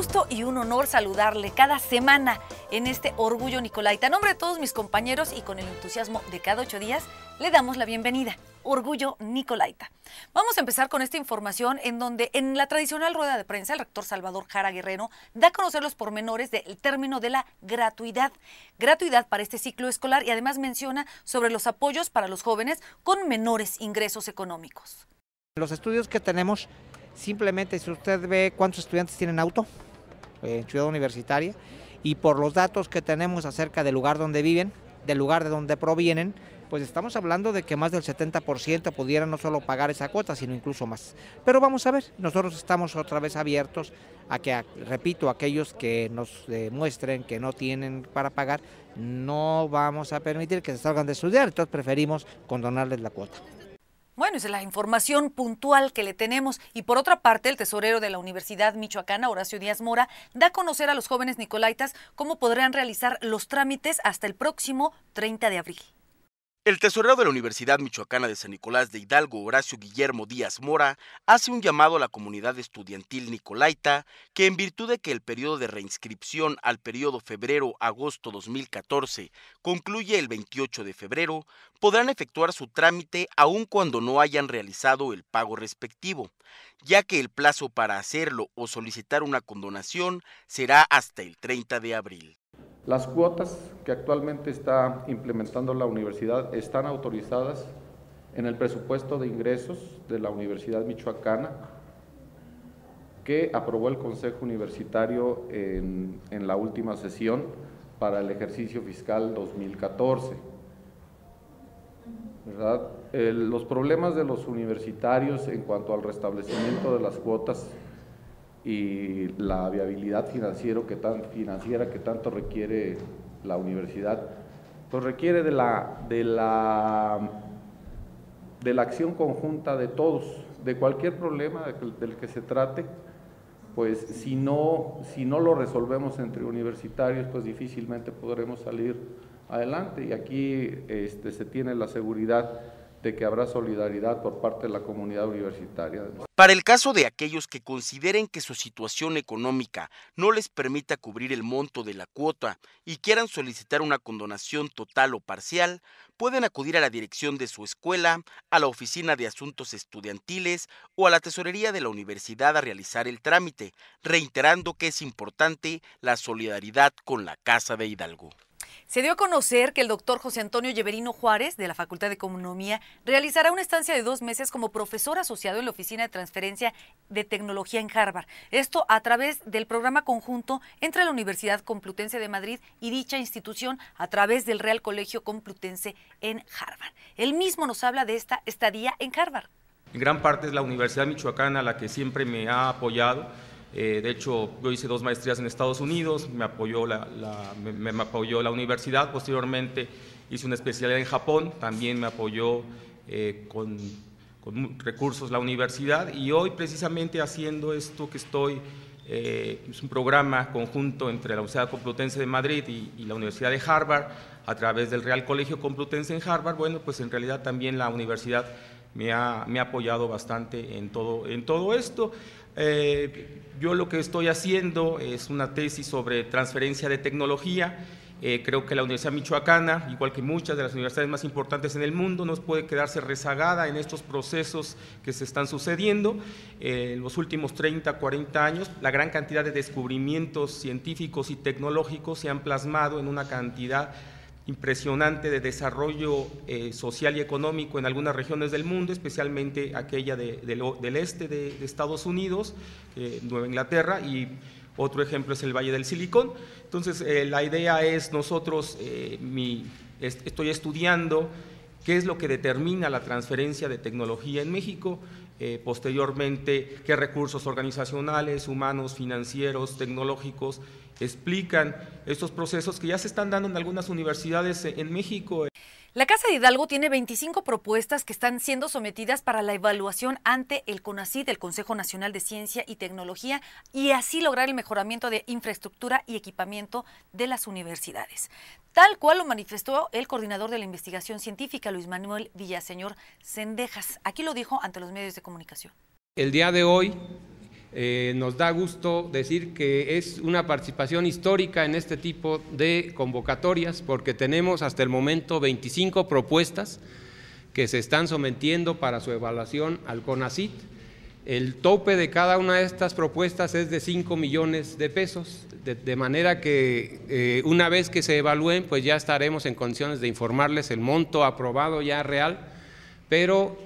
gusto y un honor saludarle cada semana en este Orgullo Nicolaita. En nombre de todos mis compañeros y con el entusiasmo de cada ocho días, le damos la bienvenida. Orgullo Nicolaita. Vamos a empezar con esta información en donde en la tradicional rueda de prensa el rector Salvador Jara Guerrero da a conocer los pormenores del término de la gratuidad. Gratuidad para este ciclo escolar y además menciona sobre los apoyos para los jóvenes con menores ingresos económicos. Los estudios que tenemos, simplemente si usted ve cuántos estudiantes tienen auto, en eh, Ciudad Universitaria, y por los datos que tenemos acerca del lugar donde viven, del lugar de donde provienen, pues estamos hablando de que más del 70% pudieran no solo pagar esa cuota, sino incluso más. Pero vamos a ver, nosotros estamos otra vez abiertos a que, repito, aquellos que nos demuestren que no tienen para pagar, no vamos a permitir que se salgan de estudiar, entonces preferimos condonarles la cuota. Bueno, esa es la información puntual que le tenemos. Y por otra parte, el tesorero de la Universidad Michoacana, Horacio Díaz Mora, da a conocer a los jóvenes nicolaitas cómo podrán realizar los trámites hasta el próximo 30 de abril. El tesorero de la Universidad Michoacana de San Nicolás de Hidalgo, Horacio Guillermo Díaz Mora, hace un llamado a la comunidad estudiantil nicolaita que en virtud de que el periodo de reinscripción al periodo febrero-agosto 2014 concluye el 28 de febrero, podrán efectuar su trámite aun cuando no hayan realizado el pago respectivo, ya que el plazo para hacerlo o solicitar una condonación será hasta el 30 de abril. Las cuotas que actualmente está implementando la universidad están autorizadas en el presupuesto de ingresos de la Universidad Michoacana que aprobó el Consejo Universitario en, la última sesión para el ejercicio fiscal 2014. los problemas de los universitarios en cuanto al restablecimiento de las cuotas y la viabilidad financiero que tan, financiera que tanto requiere la universidad, pues requiere de la, de, la, de la acción conjunta de todos, de cualquier problema del que se trate, pues si no, si no lo resolvemos entre universitarios, pues difícilmente podremos salir adelante. Y aquí este, se tiene la seguridad de que habrá solidaridad por parte de la comunidad universitaria. Para el caso de aquellos que consideren que su situación económica no les permita cubrir el monto de la cuota y quieran solicitar una condonación total o parcial, pueden acudir a la dirección de su escuela, a la Oficina de Asuntos Estudiantiles o a la Tesorería de la Universidad a realizar el trámite, reiterando que es importante la solidaridad con la Casa de Hidalgo. Se dio a conocer que el doctor José Antonio Lleverino Juárez, de la Facultad de Economía, realizará una estancia de dos meses como profesor asociado en la Oficina de Transferencia de Tecnología en Harvard. Esto a través del programa conjunto entre la Universidad Complutense de Madrid y dicha institución a través del Real Colegio Complutense en Harvard. Él mismo nos habla de esta estadía en Harvard. En gran parte es la Universidad Michoacana la que siempre me ha apoyado eh, de hecho, yo hice dos maestrías en Estados Unidos, me apoyó la, universidad, posteriormente hice una especialidad en Japón, también me apoyó eh, con, recursos la universidad y hoy precisamente haciendo esto que estoy, eh, es un programa conjunto entre la Universidad Complutense de Madrid y, la Universidad de Harvard, a través del Real Colegio Complutense en Harvard, bueno, pues en realidad también la universidad me ha, apoyado bastante en todo esto. Eh, yo lo que estoy haciendo es una tesis sobre transferencia de tecnología. Eh, creo que la Universidad Michoacana, igual que muchas de las universidades más importantes en el mundo, no puede quedarse rezagada en estos procesos que se están sucediendo. Eh, en los últimos 30, 40 años, la gran cantidad de descubrimientos científicos y tecnológicos se han plasmado en una cantidad impresionante de desarrollo eh, social y económico en algunas regiones del mundo, especialmente aquella del este de, Estados Unidos, eh, Nueva Inglaterra, y otro ejemplo es el Valle del Silicón. Entonces, eh, la idea es nosotros, estoy estudiando qué es lo que determina la transferencia de tecnología en México eh, posteriormente qué recursos organizacionales, humanos, financieros, tecnológicos explican estos procesos que ya se están dando en algunas universidades en México. La Casa de Hidalgo tiene 25 propuestas que están siendo sometidas para la evaluación ante el CONACYT, el Consejo Nacional de Ciencia y Tecnología, y así lograr el mejoramiento de infraestructura y equipamiento de las universidades. Tal cual lo manifestó el coordinador de la investigación científica, Luis Manuel Villaseñor Sendejas. Aquí lo dijo ante los medios de comunicación. El día de hoy eh, nos da gusto decir que es una participación histórica en este tipo de convocatorias porque tenemos hasta el momento 25 propuestas que se están sometiendo para su evaluación al CONACIT. El tope de cada una de estas propuestas es de 5 millones de pesos, de, manera que eh, una vez que se evalúen, pues ya estaremos en condiciones de informarles el monto aprobado ya real pero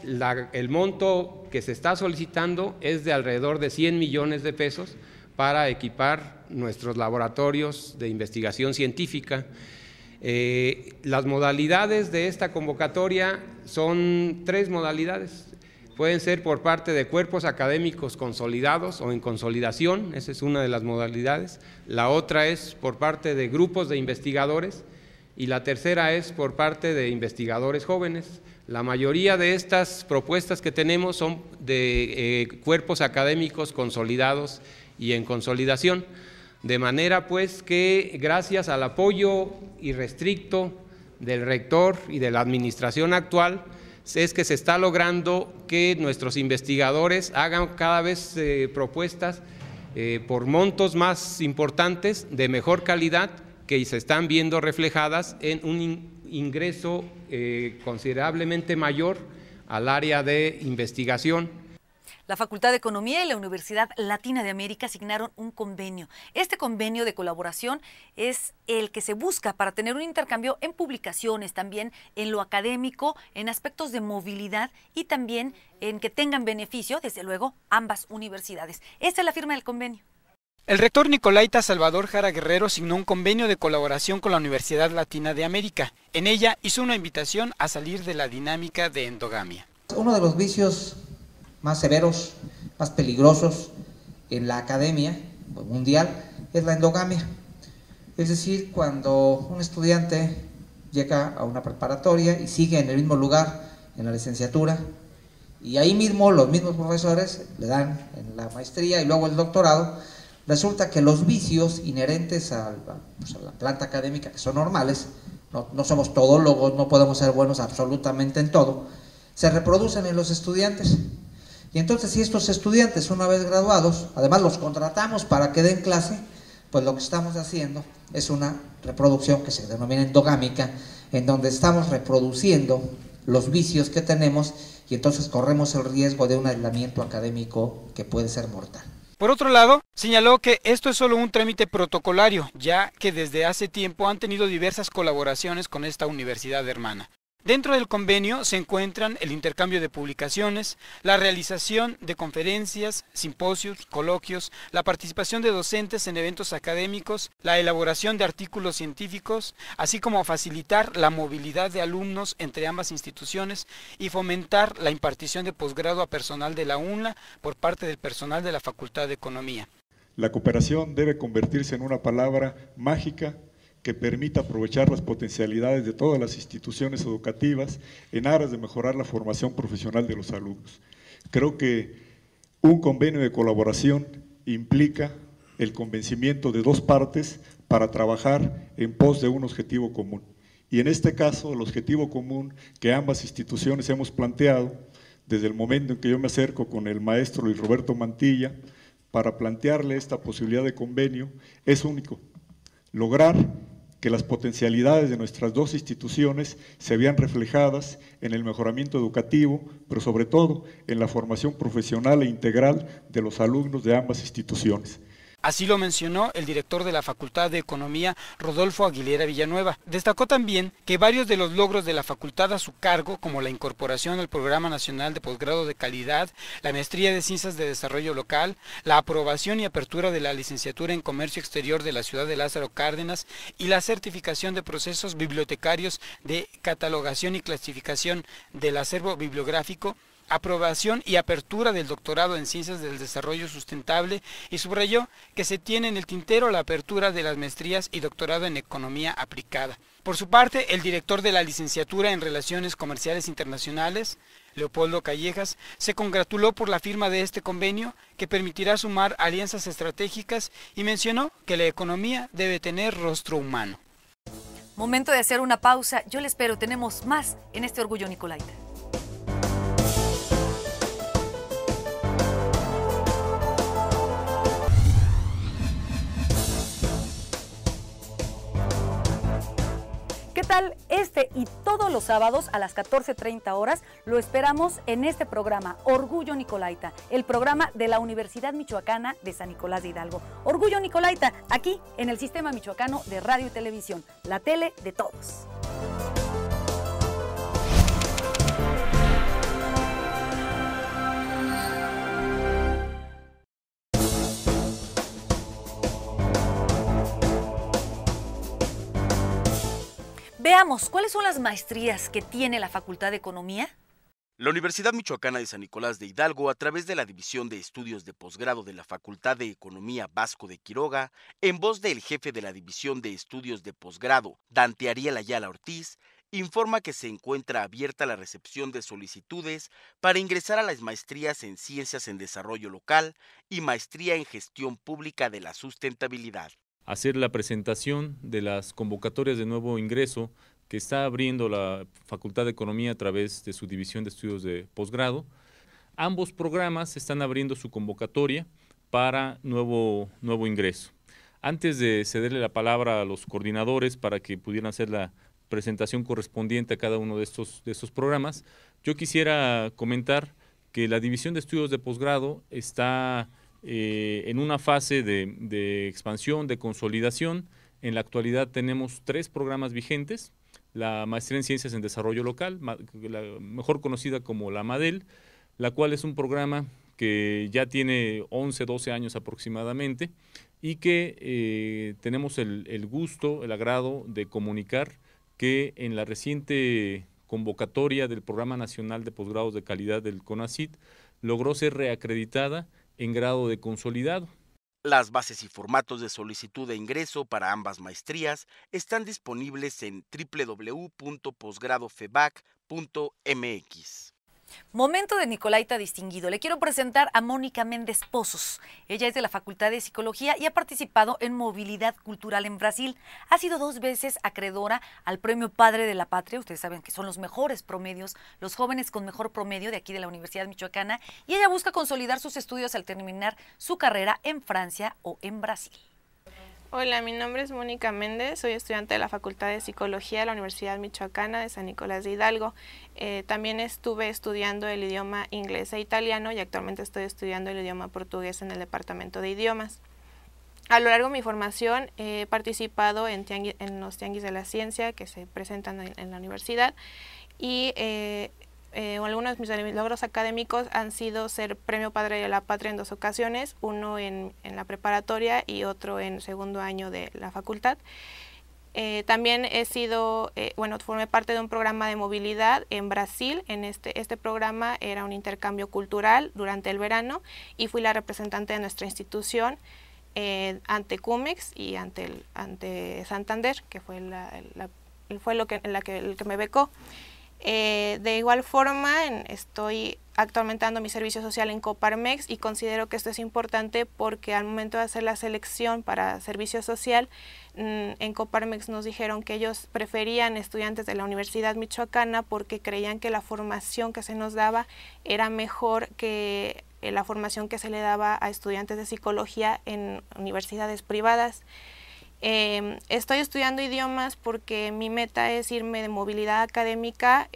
el monto que se está solicitando es de alrededor de 100 millones de pesos para equipar nuestros laboratorios de investigación científica. Eh, las modalidades de esta convocatoria son tres modalidades. Pueden ser por parte de cuerpos académicos consolidados o en consolidación, esa es una de las modalidades. La otra es por parte de grupos de investigadores y la tercera es por parte de investigadores jóvenes. La mayoría de estas propuestas que tenemos son de eh, cuerpos académicos consolidados y en consolidación. De manera pues que gracias al apoyo irrestricto del rector y de la administración actual, es que se está logrando que nuestros investigadores hagan cada vez eh, propuestas eh, por montos más importantes, de mejor calidad que se están viendo reflejadas en un ingreso eh, considerablemente mayor al área de investigación. La Facultad de Economía y la Universidad Latina de América asignaron un convenio. Este convenio de colaboración es el que se busca para tener un intercambio en publicaciones, también en lo académico, en aspectos de movilidad y también en que tengan beneficio, desde luego, ambas universidades. Esta es la firma del convenio. El rector Nicolaita Salvador Jara Guerrero signó un convenio de colaboración con la Universidad Latina de América. En ella hizo una invitación a salir de la dinámica de endogamia. Uno de los vicios más severos, más peligrosos en la academia mundial es la endogamia. Es decir, cuando un estudiante llega a una preparatoria y sigue en el mismo lugar, en la licenciatura, y ahí mismo los mismos profesores le dan en la maestría y luego el doctorado, Resulta que los vicios inherentes pues, a la, planta académica, que son normales, no, no, somos todólogos, no podemos ser buenos absolutamente en todo, se reproducen en los estudiantes. Y entonces si estos estudiantes una vez graduados, además los contratamos para que den clase, pues lo que estamos haciendo es una reproducción que se denomina endogámica, en donde estamos reproduciendo los vicios que tenemos y entonces corremos el riesgo de un aislamiento académico que puede ser mortal. Por otro lado, señaló que esto es solo un trámite protocolario, ya que desde hace tiempo han tenido diversas colaboraciones con esta universidad hermana. Dentro del convenio se encuentran el intercambio de publicaciones, la realización de conferencias, simposios, coloquios, la participación de docentes en eventos académicos, la elaboración de artículos científicos, así como facilitar la movilidad de alumnos entre ambas instituciones y fomentar la impartición de posgrado a personal de la UNLA por parte del personal de la Facultad de Economía. La cooperación debe convertirse en una palabra mágica que permita aprovechar las potencialidades de todas las instituciones educativas en aras de mejorar la formación profesional de los alumnos. Creo que un convenio de colaboración implica el convencimiento de dos partes para trabajar en pos de un objetivo común. Y en este caso, el objetivo común que ambas instituciones hemos planteado, desde el momento en que yo me acerco con el maestro Luis Roberto Mantilla, para plantearle esta posibilidad de convenio, es único. Lograr que las potencialidades de nuestras dos instituciones se vean reflejadas en el mejoramiento educativo, pero sobre todo en la formación profesional e integral de los alumnos de ambas instituciones. Así lo mencionó el director de la Facultad de Economía, Rodolfo Aguilera Villanueva. Destacó también que varios de los logros de la facultad a su cargo, como la incorporación al Programa Nacional de Posgrado de Calidad, la Maestría de Ciencias de Desarrollo Local, la aprobación y apertura de la Licenciatura en Comercio Exterior de la ciudad de Lázaro Cárdenas y la certificación de procesos bibliotecarios de catalogación y clasificación del acervo bibliográfico, aprobación y apertura del doctorado en Ciencias del Desarrollo Sustentable y subrayó que se tiene en el tintero la apertura de las maestrías y doctorado en Economía Aplicada. Por su parte, el director de la licenciatura en Relaciones Comerciales Internacionales, Leopoldo Callejas, se congratuló por la firma de este convenio que permitirá sumar alianzas estratégicas y mencionó que la economía debe tener rostro humano. Momento de hacer una pausa. Yo le espero. Tenemos más en este Orgullo Nicolaita. tal este y todos los sábados a las 14.30 horas lo esperamos en este programa, Orgullo Nicolaita, el programa de la Universidad Michoacana de San Nicolás de Hidalgo. Orgullo Nicolaita, aquí en el Sistema Michoacano de Radio y Televisión, la tele de todos. Veamos, ¿cuáles son las maestrías que tiene la Facultad de Economía? La Universidad Michoacana de San Nicolás de Hidalgo, a través de la División de Estudios de Posgrado de la Facultad de Economía Vasco de Quiroga, en voz del jefe de la División de Estudios de Posgrado, Dante Ariel Ayala Ortiz, informa que se encuentra abierta la recepción de solicitudes para ingresar a las maestrías en Ciencias en Desarrollo Local y Maestría en Gestión Pública de la Sustentabilidad hacer la presentación de las convocatorias de nuevo ingreso que está abriendo la Facultad de Economía a través de su división de estudios de posgrado. Ambos programas están abriendo su convocatoria para nuevo, nuevo ingreso. Antes de cederle la palabra a los coordinadores para que pudieran hacer la presentación correspondiente a cada uno de estos, de estos programas, yo quisiera comentar que la división de estudios de posgrado está eh, en una fase de, expansión, de consolidación. En la actualidad tenemos tres programas vigentes, la maestría en ciencias en desarrollo local, mejor conocida como la MADEL, la cual es un programa que ya tiene 11, 12 años aproximadamente y que eh, tenemos el, gusto, el agrado de comunicar que en la reciente convocatoria del Programa Nacional de Posgrados de Calidad del CONACIT logró ser reacreditada en grado de consolidado. Las bases y formatos de solicitud de ingreso para ambas maestrías están disponibles en www.posgradofebac.mx. Momento de Nicolaita Distinguido. Le quiero presentar a Mónica Méndez Pozos. Ella es de la Facultad de Psicología y ha participado en Movilidad Cultural en Brasil. Ha sido dos veces acreedora al Premio Padre de la Patria. Ustedes saben que son los mejores promedios, los jóvenes con mejor promedio de aquí de la Universidad Michoacana. Y ella busca consolidar sus estudios al terminar su carrera en Francia o en Brasil. Hola, mi nombre es Mónica Méndez, soy estudiante de la Facultad de Psicología de la Universidad Michoacana de San Nicolás de Hidalgo. Eh, también estuve estudiando el idioma inglés e italiano y actualmente estoy estudiando el idioma portugués en el Departamento de Idiomas. A lo largo de mi formación eh, he participado en, los tianguis de la ciencia que se presentan en, la universidad y eh, eh, algunos de mis logros académicos han sido ser premio Padre de la Patria en dos ocasiones, uno en, en la preparatoria y otro en segundo año de la facultad. Eh, también he sido, eh, bueno, formé parte de un programa de movilidad en Brasil. En este, este programa era un intercambio cultural durante el verano y fui la representante de nuestra institución ante CUMEX y ante, el, ante Santander, que fue, la, fue lo que, la que, el que me becó. Eh, de igual forma, estoy actualmente dando mi servicio social en Coparmex y considero que esto es importante porque al momento de hacer la selección para servicio social, mm, en Coparmex nos dijeron que ellos preferían estudiantes de la Universidad Michoacana porque creían que la formación que se nos daba era mejor que eh, la formación que se le daba a estudiantes de psicología en universidades privadas. Em, estoy estudiando idiomas porque mi meta es irme de movilidad académica.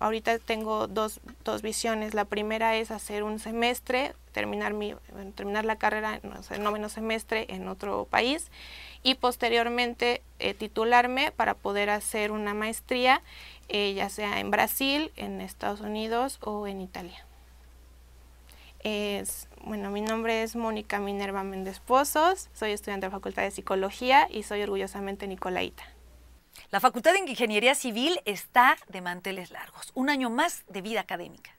ahorita tengo dos, visiones. La primera es hacer un semestre, terminar, terminar la carrera no sé, el noveno semestre en otro país y posteriormente eh, titularme para poder hacer una maestría, eh, ya sea en Brasil, en Estados Unidos o en Italia. Es, bueno, mi nombre es Mónica Minerva Méndez Pozos, soy estudiante de la Facultad de Psicología y soy orgullosamente nicolaita. La Facultad de Ingeniería Civil está de manteles largos, un año más de vida académica.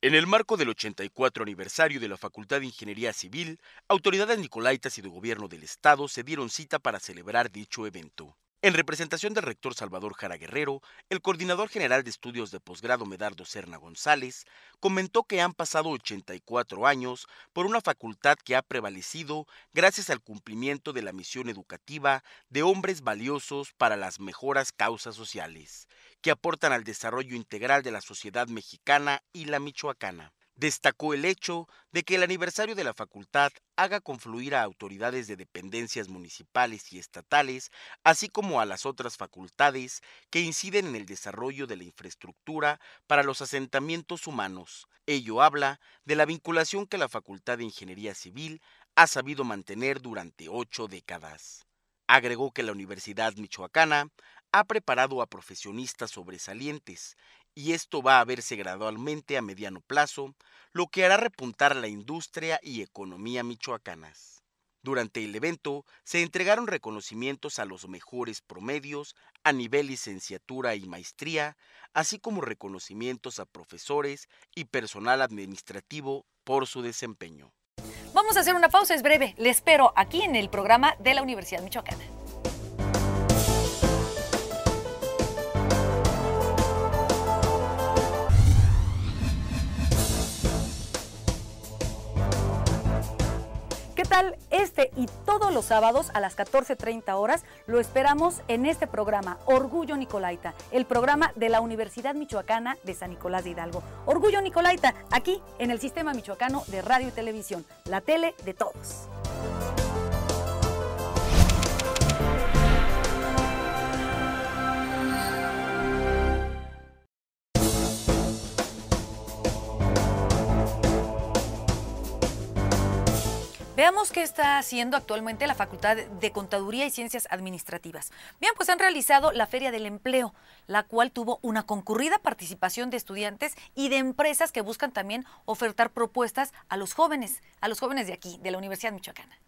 En el marco del 84 aniversario de la Facultad de Ingeniería Civil, autoridades nicolaitas y de gobierno del estado se dieron cita para celebrar dicho evento. En representación del rector Salvador Jara Guerrero, el coordinador general de estudios de posgrado Medardo Serna González comentó que han pasado 84 años por una facultad que ha prevalecido gracias al cumplimiento de la misión educativa de hombres valiosos para las mejoras causas sociales, que aportan al desarrollo integral de la sociedad mexicana y la michoacana destacó el hecho de que el aniversario de la facultad haga confluir a autoridades de dependencias municipales y estatales, así como a las otras facultades que inciden en el desarrollo de la infraestructura para los asentamientos humanos. Ello habla de la vinculación que la Facultad de Ingeniería Civil ha sabido mantener durante ocho décadas. Agregó que la Universidad Michoacana ha preparado a profesionistas sobresalientes y esto va a verse gradualmente a mediano plazo, lo que hará repuntar la industria y economía michoacanas. Durante el evento se entregaron reconocimientos a los mejores promedios a nivel licenciatura y maestría, así como reconocimientos a profesores y personal administrativo por su desempeño. Vamos a hacer una pausa, es breve. Le espero aquí en el programa de la Universidad Michoacana. ¿Qué tal? Este y todos los sábados a las 14.30 horas lo esperamos en este programa, Orgullo Nicolaita, el programa de la Universidad Michoacana de San Nicolás de Hidalgo. Orgullo Nicolaita, aquí en el Sistema Michoacano de Radio y Televisión, la tele de todos. Veamos qué está haciendo actualmente la Facultad de Contaduría y Ciencias Administrativas. Bien, pues han realizado la Feria del Empleo, la cual tuvo una concurrida participación de estudiantes y de empresas que buscan también ofertar propuestas a los jóvenes, a los jóvenes de aquí, de la Universidad Michoacana.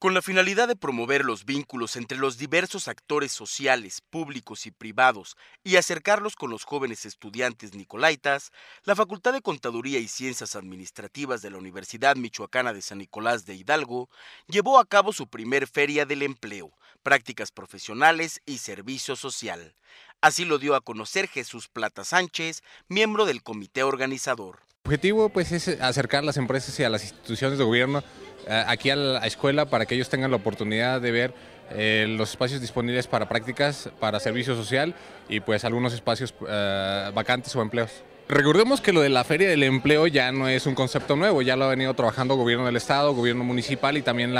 Con la finalidad de promover los vínculos entre los diversos actores sociales, públicos y privados y acercarlos con los jóvenes estudiantes nicolaitas, la Facultad de Contaduría y Ciencias Administrativas de la Universidad Michoacana de San Nicolás de Hidalgo llevó a cabo su primer Feria del Empleo, Prácticas Profesionales y Servicio Social. Así lo dio a conocer Jesús Plata Sánchez, miembro del comité organizador. El objetivo pues, es acercar las empresas y a las instituciones de gobierno eh, aquí a la escuela para que ellos tengan la oportunidad de ver eh, los espacios disponibles para prácticas, para servicio social y pues algunos espacios eh, vacantes o empleos. Recordemos que lo de la feria del empleo ya no es un concepto nuevo, ya lo ha venido trabajando gobierno del estado, gobierno municipal y también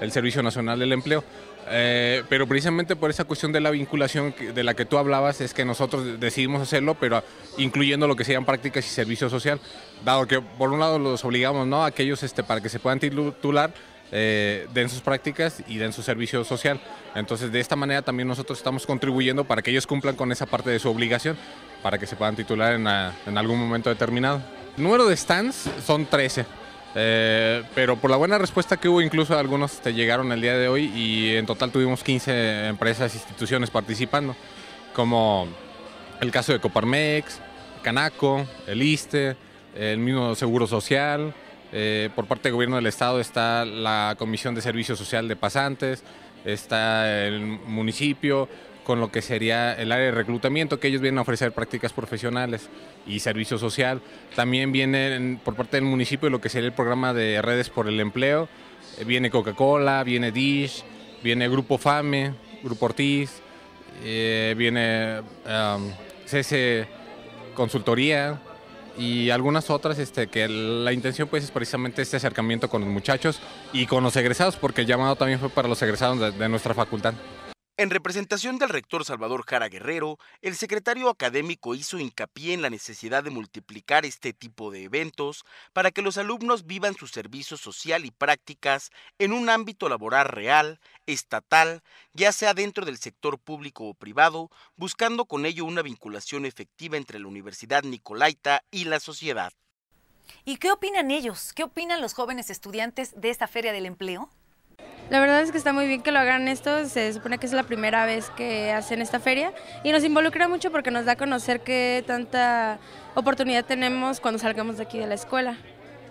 el Servicio Nacional del Empleo. Eh, pero precisamente por esa cuestión de la vinculación de la que tú hablabas es que nosotros decidimos hacerlo, pero incluyendo lo que sean prácticas y servicio social, dado que por un lado los obligamos ¿no? a aquellos este, para que se puedan titular eh, den sus prácticas y den su servicio social. Entonces, de esta manera también nosotros estamos contribuyendo para que ellos cumplan con esa parte de su obligación, para que se puedan titular en, algún momento determinado. número de stands son 13. Eh, pero por la buena respuesta que hubo, incluso algunos te llegaron el día de hoy y en total tuvimos 15 empresas, e instituciones participando, como el caso de Coparmex, Canaco, el ISTE, el mismo Seguro Social, eh, por parte del gobierno del estado está la Comisión de Servicio Social de Pasantes, está el municipio, con lo que sería el área de reclutamiento, que ellos vienen a ofrecer prácticas profesionales y servicio social. También viene por parte del municipio lo que sería el programa de redes por el empleo. Eh, viene Coca-Cola, viene Dish, viene Grupo FAME, Grupo Ortiz, eh, viene um, Consultoría, y algunas otras este, que la intención pues es precisamente este acercamiento con los muchachos y con los egresados, porque el llamado también fue para los egresados de, de nuestra facultad. En representación del rector Salvador Jara Guerrero, el secretario académico hizo hincapié en la necesidad de multiplicar este tipo de eventos para que los alumnos vivan su servicio social y prácticas en un ámbito laboral real estatal, ya sea dentro del sector público o privado, buscando con ello una vinculación efectiva entre la Universidad Nicolaita y la sociedad. ¿Y qué opinan ellos? ¿Qué opinan los jóvenes estudiantes de esta Feria del Empleo? La verdad es que está muy bien que lo hagan esto, se supone que es la primera vez que hacen esta feria y nos involucra mucho porque nos da a conocer qué tanta oportunidad tenemos cuando salgamos de aquí de la escuela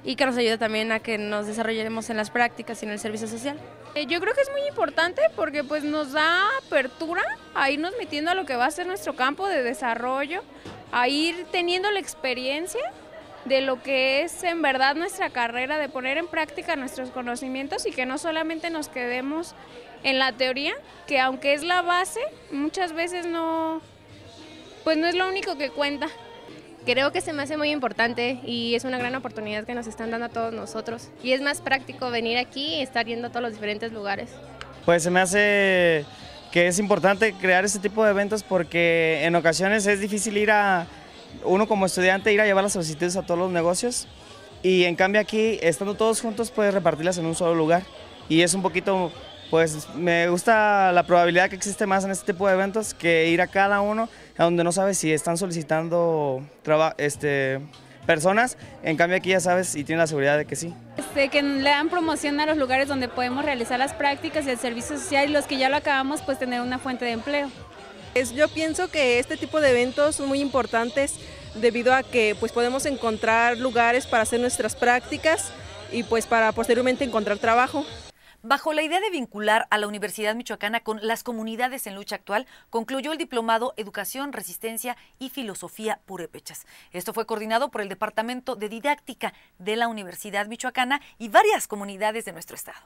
y que nos ayuda también a que nos desarrollemos en las prácticas y en el servicio social. Eh, yo creo que es muy importante porque pues nos da apertura a irnos metiendo a lo que va a ser nuestro campo de desarrollo, a ir teniendo la experiencia de lo que es en verdad nuestra carrera, de poner en práctica nuestros conocimientos y que no solamente nos quedemos en la teoría, que aunque es la base, muchas veces no, pues no es lo único que cuenta creo que se me hace muy importante y es una gran oportunidad que nos están dando a todos nosotros. Y es más práctico venir aquí y estar viendo a todos los diferentes lugares. Pues se me hace que es importante crear este tipo de eventos porque en ocasiones es difícil ir a, uno como estudiante, ir a llevar las solicitudes a todos los negocios y en cambio aquí, estando todos juntos, puedes repartirlas en un solo lugar y es un poquito pues me gusta la probabilidad que existe más en este tipo de eventos que ir a cada uno a donde no sabes si están solicitando este, personas, en cambio aquí ya sabes y tienes la seguridad de que sí. Este, que le dan promoción a los lugares donde podemos realizar las prácticas y el servicio social y los que ya lo acabamos pues tener una fuente de empleo. Es, yo pienso que este tipo de eventos son muy importantes debido a que pues podemos encontrar lugares para hacer nuestras prácticas y pues para posteriormente encontrar trabajo. Bajo la idea de vincular a la Universidad Michoacana con las comunidades en lucha actual, concluyó el diplomado Educación, Resistencia y Filosofía Purépechas. Esto fue coordinado por el Departamento de Didáctica de la Universidad Michoacana y varias comunidades de nuestro estado.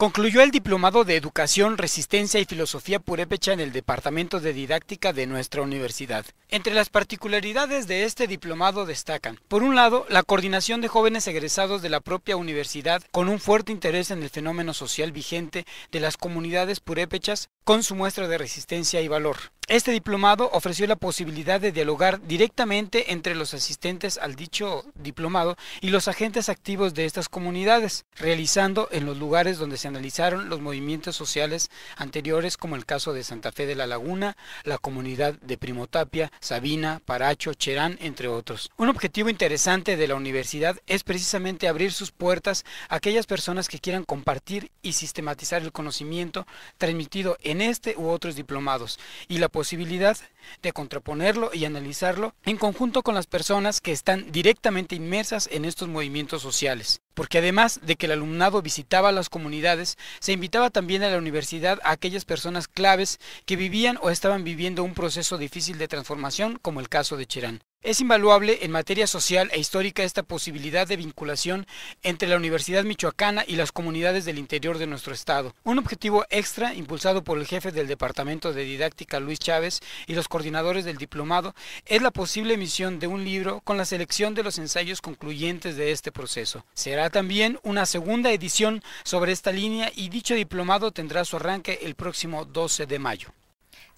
Concluyó el Diplomado de Educación, Resistencia y Filosofía Purépecha en el Departamento de Didáctica de nuestra universidad. Entre las particularidades de este diplomado destacan, por un lado, la coordinación de jóvenes egresados de la propia universidad con un fuerte interés en el fenómeno social vigente de las comunidades purépechas con su muestra de resistencia y valor. Este diplomado ofreció la posibilidad de dialogar directamente entre los asistentes al dicho diplomado y los agentes activos de estas comunidades, realizando en los lugares donde se analizaron los movimientos sociales anteriores, como el caso de Santa Fe de la Laguna, la comunidad de Primotapia, Sabina, Paracho, Cherán, entre otros. Un objetivo interesante de la universidad es precisamente abrir sus puertas a aquellas personas que quieran compartir y sistematizar el conocimiento transmitido en en este u otros diplomados y la posibilidad de contraponerlo y analizarlo en conjunto con las personas que están directamente inmersas en estos movimientos sociales. Porque además de que el alumnado visitaba las comunidades, se invitaba también a la universidad a aquellas personas claves que vivían o estaban viviendo un proceso difícil de transformación, como el caso de Cherán. Es invaluable en materia social e histórica esta posibilidad de vinculación entre la Universidad Michoacana y las comunidades del interior de nuestro estado, un objetivo extra impulsado por el jefe del Departamento de Didáctica Luis Chávez y los coordinadores del diplomado es la posible emisión de un libro con la selección de los ensayos concluyentes de este proceso. Será también una segunda edición sobre esta línea y dicho diplomado tendrá su arranque el próximo 12 de mayo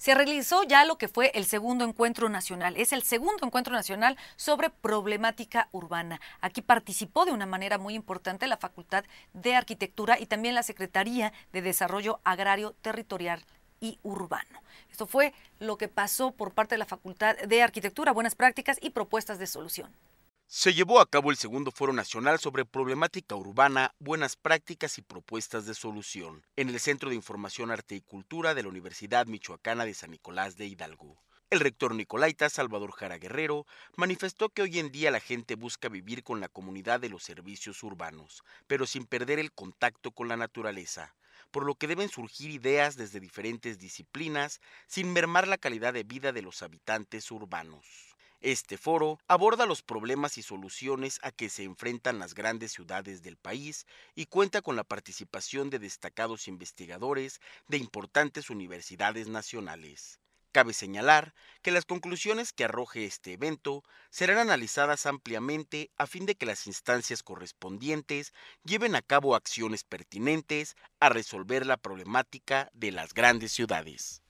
se realizó ya lo que fue el segundo encuentro nacional. Es el segundo encuentro nacional sobre problemática urbana. Aquí participó de una manera muy importante la Facultad de Arquitectura y también la Secretaría de Desarrollo Agrario Territorial y urbano. Esto fue lo que pasó por parte de la Facultad de Arquitectura, Buenas Prácticas y Propuestas de Solución. Se llevó a cabo el segundo foro nacional sobre problemática urbana, buenas prácticas y propuestas de solución, en el Centro de Información, Arte y Cultura de la Universidad Michoacana de San Nicolás de Hidalgo. El rector Nicolaita Salvador Jara Guerrero manifestó que hoy en día la gente busca vivir con la comunidad de los servicios urbanos, pero sin perder el contacto con la naturaleza, por lo que deben surgir ideas desde diferentes disciplinas sin mermar la calidad de vida de los habitantes urbanos. Este foro aborda los problemas y soluciones a que se enfrentan las grandes ciudades del país y cuenta con la participación de destacados investigadores de importantes universidades nacionales. Cabe señalar que las conclusiones que arroje este evento serán analizadas ampliamente a fin de que las instancias correspondientes lleven a cabo acciones pertinentes a resolver la problemática de las grandes ciudades.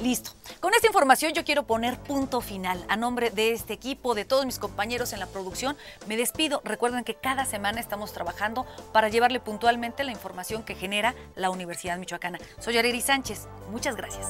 Listo. Con esta información yo quiero poner punto final. A nombre de este equipo, de todos mis compañeros en la producción, me despido. Recuerden que cada semana estamos trabajando para llevarle puntualmente la información que genera la Universidad Michoacana. Soy Areri Sánchez. Muchas gracias.